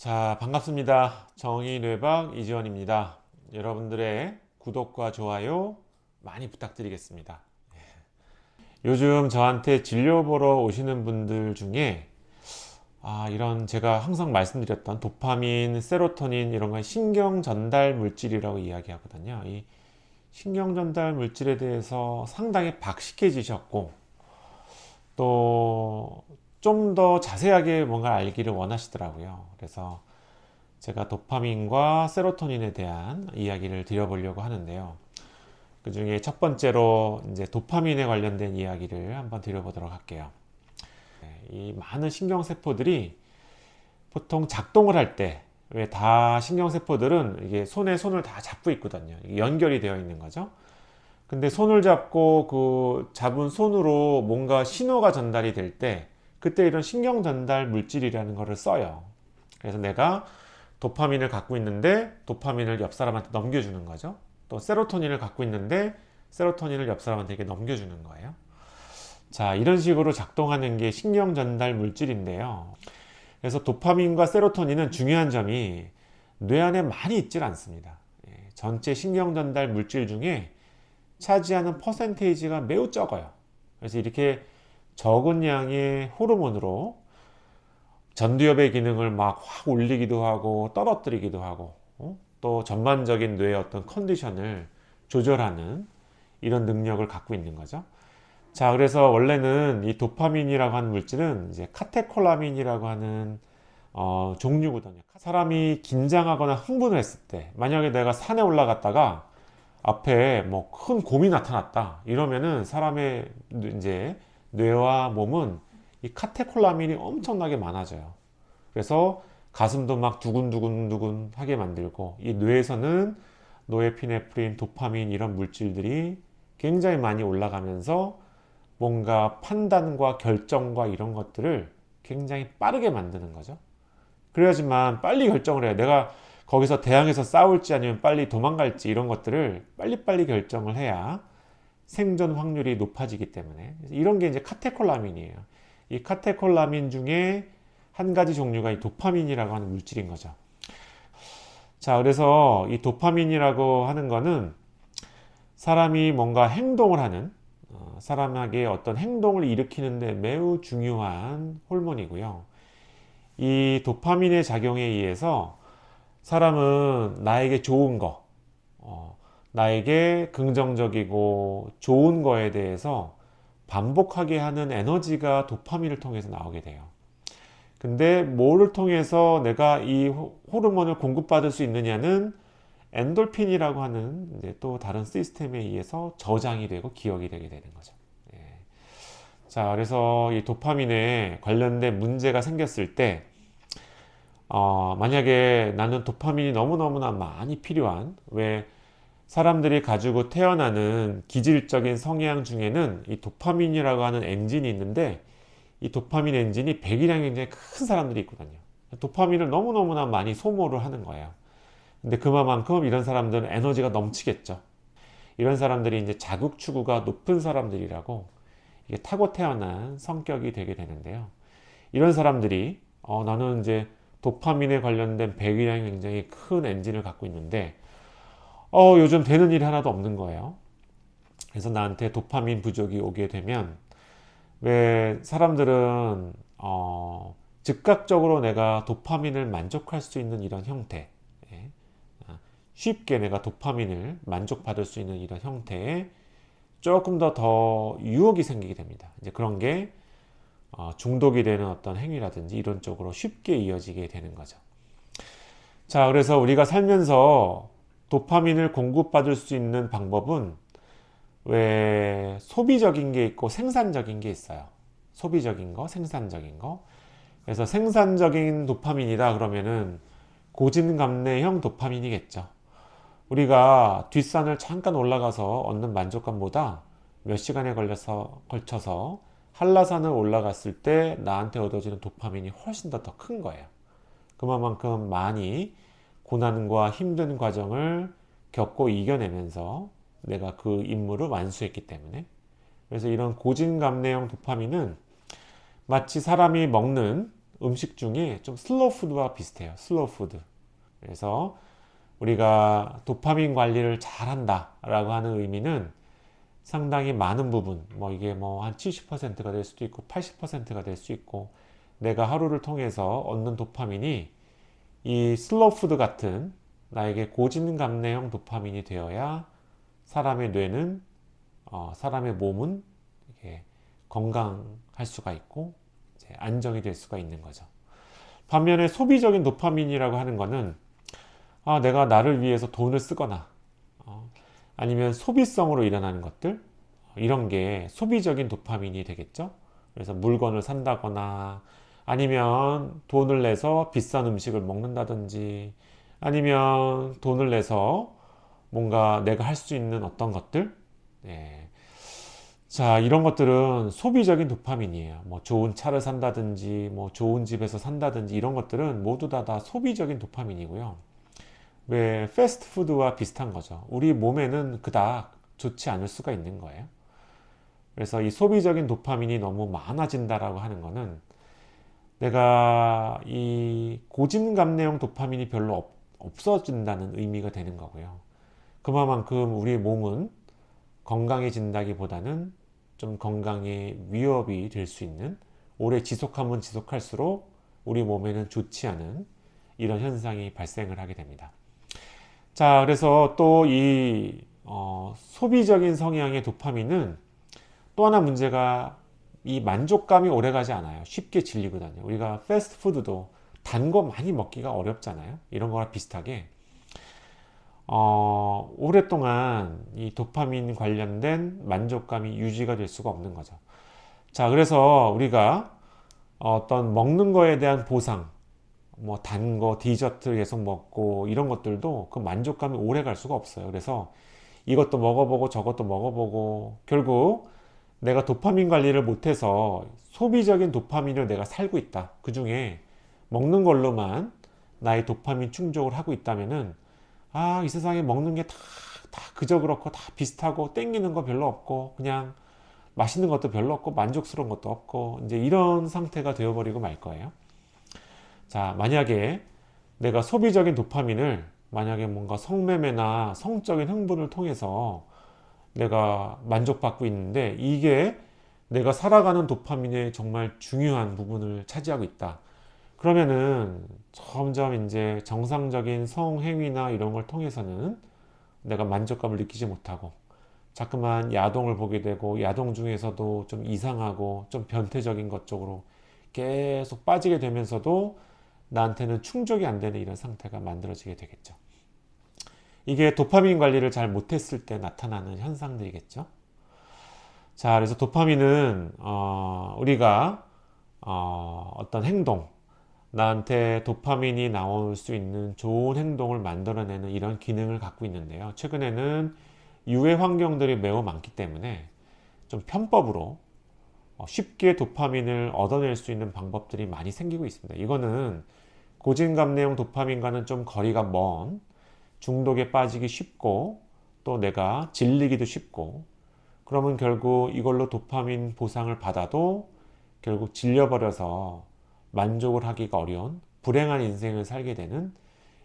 자, 반갑습니다. 정의 뇌방 이지원입니다. 여러분들의 구독과 좋아요 많이 부탁드리겠습니다. 예. 요즘 저한테 진료 보러 오시는 분들 중에 아, 이런 제가 항상 말씀드렸던 도파민, 세로토닌 이런 건 신경 전달 물질이라고 이야기하거든요. 이 신경 전달 물질에 대해서 상당히 박식해지셨고 또 좀더 자세하게 뭔가 알기를 원하시더라고요. 그래서 제가 도파민과 세로토닌에 대한 이야기를 드려보려고 하는데요. 그 중에 첫 번째로 이제 도파민에 관련된 이야기를 한번 드려보도록 할게요. 네, 이 많은 신경세포들이 보통 작동을 할 때 왜 다 신경세포들은 이게 손에 손을 다 잡고 있거든요. 연결이 되어 있는 거죠. 근데 손을 잡고 그 잡은 손으로 뭔가 신호가 전달이 될때 그때 이런 신경 전달 물질이라는 것을 써요. 그래서 내가 도파민을 갖고 있는데 도파민을 옆 사람한테 넘겨주는 거죠. 또 세로토닌을 갖고 있는데 세로토닌을 옆 사람한테 넘겨주는 거예요. 자, 이런 식으로 작동하는 게 신경 전달 물질인데요. 그래서 도파민과 세로토닌은 중요한 점이 뇌 안에 많이 있질 않습니다. 예, 전체 신경 전달 물질 중에 차지하는 퍼센테이지가 매우 적어요. 그래서 이렇게 적은 양의 호르몬으로 전두엽의 기능을 막 확 올리기도 하고 떨어뜨리기도 하고 어? 또 전반적인 뇌의 어떤 컨디션을 조절하는 이런 능력을 갖고 있는 거죠. 자, 그래서 원래는 이 도파민이라고 하는 물질은 이제 카테콜라민이라고 하는 어, 종류거든요. 사람이 긴장하거나 흥분을 했을 때, 만약에 내가 산에 올라갔다가 앞에 뭐 큰 곰이 나타났다 이러면은 사람의 이제 뇌와 몸은 이 카테콜라민이 엄청나게 많아져요. 그래서 가슴도 막 두근두근두근 하게 만들고 이 뇌에서는 노에피네프린, 도파민 이런 물질들이 굉장히 많이 올라가면서 뭔가 판단과 결정과 이런 것들을 굉장히 빠르게 만드는 거죠. 그래야지만 빨리 결정을 해요. 내가 거기서 대항해서 싸울지 아니면 빨리 도망갈지 이런 것들을 빨리빨리 결정을 해야 생존 확률이 높아지기 때문에 이런 게 이제 카테콜라민이에요. 이 카테콜라민 중에 한 가지 종류가 이 도파민이라고 하는 물질인 거죠. 자, 그래서 이 도파민이라고 하는 거는 사람이 뭔가 행동을 하는 어, 사람에게 어떤 행동을 일으키는데 매우 중요한 호르몬이고요. 이 도파민의 작용에 의해서 사람은 나에게 좋은 거, 어, 나에게 긍정적이고 좋은 거에 대해서 반복하게 하는 에너지가 도파민을 통해서 나오게 돼요. 근데 뭐를 통해서 내가 이 호르몬을 공급받을 수 있느냐는 엔돌핀이라고 하는 또 다른 시스템에 의해서 저장이 되고 기억이 되게 되는 거죠. 예. 자, 그래서 이 도파민에 관련된 문제가 생겼을 때, 어, 만약에 나는 도파민이 너무너무나 많이 필요한, 왜 사람들이 가지고 태어나는 기질적인 성향 중에는 이 도파민이라고 하는 엔진이 있는데 이 도파민 엔진이 배기량이 굉장히 큰 사람들이 있거든요. 도파민을 너무너무나 많이 소모를 하는 거예요. 근데 그만큼 이런 사람들은 에너지가 넘치겠죠. 이런 사람들이 이제 자극 추구가 높은 사람들이라고 이게 타고 태어난 성격이 되게 되는데요. 이런 사람들이 어, 나는 이제 도파민에 관련된 배기량이 굉장히 큰 엔진을 갖고 있는데 어, 요즘 되는 일이 하나도 없는 거예요. 그래서 나한테 도파민 부족이 오게 되면 왜 사람들은 어, 즉각적으로 내가 도파민을 만족할 수 있는 이런 형태 예. 아, 쉽게 내가 도파민을 만족받을 수 있는 이런 형태에 조금 더 더 유혹이 생기게 됩니다. 이제 그런 게 어, 중독이 되는 어떤 행위라든지 이런 쪽으로 쉽게 이어지게 되는 거죠. 자, 그래서 우리가 살면서 도파민을 공급받을 수 있는 방법은 왜 소비적인 게 있고 생산적인 게 있어요. 소비적인 거, 생산적인 거. 그래서 생산적인 도파민이다 그러면은 고진감래형 도파민이겠죠. 우리가 뒷산을 잠깐 올라가서 얻는 만족감보다 몇 시간에 걸려서 걸쳐서 한라산을 올라갔을 때 나한테 얻어지는 도파민이 훨씬 더 큰 거예요. 그만큼 많이 고난과 힘든 과정을 겪고 이겨내면서 내가 그 임무를 완수했기 때문에 그래서 이런 고진감내형 도파민은 마치 사람이 먹는 음식 중에 좀 슬로우 푸드와 비슷해요. 슬로우 푸드. 그래서 우리가 도파민 관리를 잘한다라고 하는 의미는 상당히 많은 부분, 뭐 이게 뭐 한 70%가 될 수도 있고 80%가 될 수 있고 내가 하루를 통해서 얻는 도파민이 이 슬로푸드 같은 나에게 고진감내형 도파민이 되어야 사람의 뇌는 어, 사람의 몸은 건강할 수가 있고 안정이 될 수가 있는 거죠. 반면에 소비적인 도파민이라고 하는 것은 아, 내가 나를 위해서 돈을 쓰거나 어, 아니면 소비성으로 일어나는 것들 이런 게 소비적인 도파민이 되겠죠. 그래서 물건을 산다거나 아니면 돈을 내서 비싼 음식을 먹는다든지 아니면 돈을 내서 뭔가 내가 할 수 있는 어떤 것들 네. 자 이런 것들은 소비적인 도파민이에요 뭐 좋은 차를 산다든지 뭐 좋은 집에서 산다든지 이런 것들은 모두 다 다 소비적인 도파민이고요 왜 패스트푸드와 비슷한 거죠 우리 몸에는 그닥 좋지 않을 수가 있는 거예요 그래서 이 소비적인 도파민이 너무 많아진다라고 하는 거는 내가 이고진감내형 도파민이 별로 없, 없어진다는 의미가 되는 거고요. 그만큼 우리의 몸은 건강해진다기보다는 좀 건강에 위협이 될 수 있는 오래 지속하면 지속할수록 우리 몸에는 좋지 않은 이런 현상이 발생을 하게 됩니다. 자, 그래서 또이 어, 소비적인 성향의 도파민은 또 하나 문제가 이 만족감이 오래가지 않아요. 쉽게 질리거든요. 우리가 패스트푸드도 단 거 많이 먹기가 어렵잖아요. 이런 거랑 비슷하게 어, 오랫동안 이 도파민 관련된 만족감이 유지가 될 수가 없는 거죠. 자, 그래서 우리가 어떤 먹는 거에 대한 보상, 뭐 단 거, 디저트 계속 먹고 이런 것들도 그 만족감이 오래 갈 수가 없어요. 그래서 이것도 먹어보고 저것도 먹어보고 결국 내가 도파민 관리를 못해서 소비적인 도파민을 내가 살고 있다. 그 중에 먹는 걸로만 나의 도파민 충족을 하고 있다면은 아, 이 세상에 먹는 게 다 다 그저 그렇고 다 비슷하고 땡기는 거 별로 없고 그냥 맛있는 것도 별로 없고 만족스러운 것도 없고 이제 이런 상태가 되어버리고 말 거예요. 자, 만약에 내가 소비적인 도파민을 만약에 뭔가 성매매나 성적인 흥분을 통해서 내가 만족받고 있는데 이게 내가 살아가는 도파민의 정말 중요한 부분을 차지하고 있다. 그러면은 점점 이제 정상적인 성행위나 이런 걸 통해서는 내가 만족감을 느끼지 못하고 자꾸만 야동을 보게 되고 야동 중에서도 좀 이상하고 좀 변태적인 것 쪽으로 계속 빠지게 되면서도 나한테는 충족이 안 되는 이런 상태가 만들어지게 되겠죠. 이게 도파민 관리를 잘 못했을 때 나타나는 현상들이겠죠. 자, 그래서 도파민은 어, 우리가 어, 어떤 행동, 나한테 도파민이 나올 수 있는 좋은 행동을 만들어내는 이런 기능을 갖고 있는데요. 최근에는 유해 환경들이 매우 많기 때문에 좀 편법으로 어, 쉽게 도파민을 얻어낼 수 있는 방법들이 많이 생기고 있습니다. 이거는 고진감내형 도파민과는 좀 거리가 먼 중독에 빠지기 쉽고 또 내가 질리기도 쉽고 그러면 결국 이걸로 도파민 보상을 받아도 결국 질려버려서 만족을 하기가 어려운 불행한 인생을 살게 되는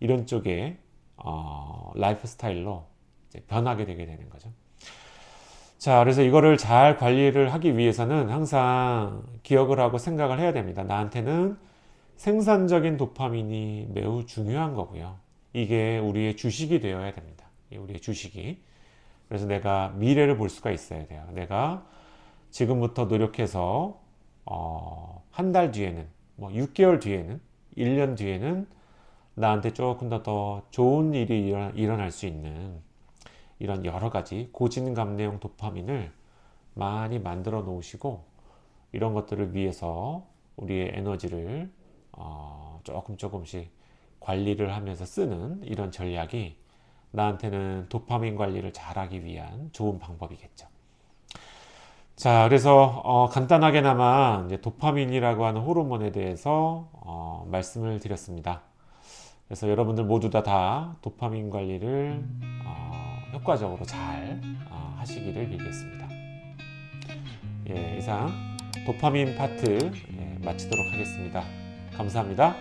이런 쪽의 어, 라이프 스타일로 변하게 되게 되는 거죠. 자, 그래서 이거를 잘 관리를 하기 위해서는 항상 기억을 하고 생각을 해야 됩니다. 나한테는 생산적인 도파민이 매우 중요한 거고요. 이게 우리의 주식이 되어야 됩니다. 우리의 주식이. 그래서 내가 미래를 볼 수가 있어야 돼요. 내가 지금부터 노력해서 어, 한 달 뒤에는 뭐 6개월 뒤에는 1년 뒤에는 나한테 조금 더 더 좋은 일이 일어날 수 있는 이런 여러 가지 고진감내용 도파민을 많이 만들어 놓으시고 이런 것들을 위해서 우리의 에너지를 어, 조금 조금씩 관리를 하면서 쓰는 이런 전략이 나한테는 도파민 관리를 잘하기 위한 좋은 방법이겠죠. 자, 그래서 어, 간단하게나마 도파민이라고 하는 호르몬에 대해서 어, 말씀을 드렸습니다. 그래서 여러분들 모두 다, 다 도파민 관리를 어, 효과적으로 잘 어, 하시기를 빌겠습니다. 예, 이상 도파민 파트 예, 마치도록 하겠습니다. 감사합니다.